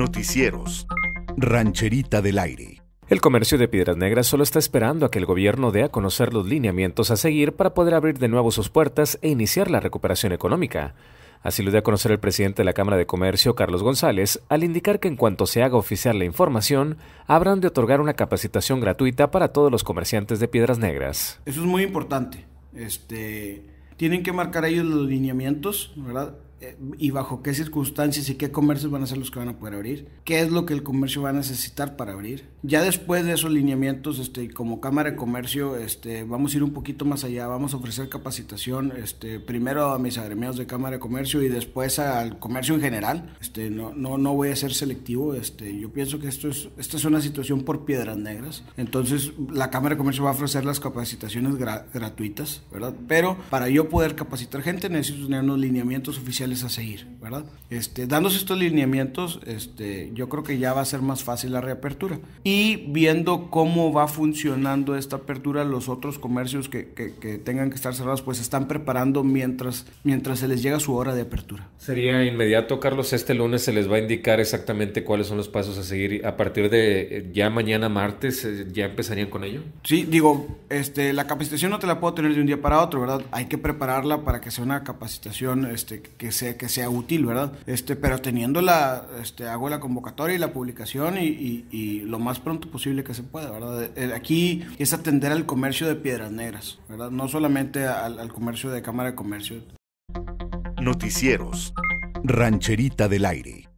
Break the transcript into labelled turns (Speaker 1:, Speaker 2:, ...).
Speaker 1: Noticieros. Rancherita del Aire. El comercio de Piedras Negras solo está esperando a que el gobierno dé a conocer los lineamientos a seguir para poder abrir de nuevo sus puertas e iniciar la recuperación económica. Así lo dio a conocer el presidente de la Cámara de Comercio, Carlos González, al indicar que en cuanto se haga oficial la información, habrán de otorgar una capacitación gratuita para todos los comerciantes de Piedras Negras.
Speaker 2: Eso es muy importante. Este, tienen que marcar ellos los lineamientos, ¿verdad? y bajo qué circunstancias y qué comercios van a ser los que van a poder abrir, qué es lo que el comercio va a necesitar para abrir. Ya después de esos lineamientos, este, como Cámara de Comercio, este, vamos a ir un poquito más allá, vamos a ofrecer capacitación este, primero a mis agremiados de Cámara de Comercio y después al comercio en general. Este, no, no, no voy a ser selectivo, este, yo pienso que esto es, esta es una situación por piedras negras, entonces la Cámara de Comercio va a ofrecer las capacitaciones gratuitas, ¿verdad? Pero para yo poder capacitar gente necesito tener unos lineamientos oficiales a seguir, ¿verdad? Este, dándose estos lineamientos, este, yo creo que ya va a ser más fácil la reapertura. Y viendo cómo va funcionando esta apertura, los otros comercios que, que tengan que estar cerrados, pues están preparando mientras, mientras se les llega su hora de apertura.
Speaker 1: Sería inmediato, Carlos, este lunes se les va a indicar exactamente cuáles son los pasos a seguir a partir de eh, ya mañana martes, eh, ya empezarían con ello.
Speaker 2: Sí, digo, este, la capacitación no te la puedo tener de un día para otro, ¿verdad? Hay que prepararla para que sea una capacitación este, que sea que sea útil, ¿verdad? Este, pero teniendo la, este, hago la convocatoria y la publicación y, lo más pronto posible que se pueda, ¿verdad? Eh, eh, aquí es atender al comercio de piedras negras, ¿verdad? No solamente al comercio de Cámara de Comercio.
Speaker 1: Noticieros. Rancherita del Aire.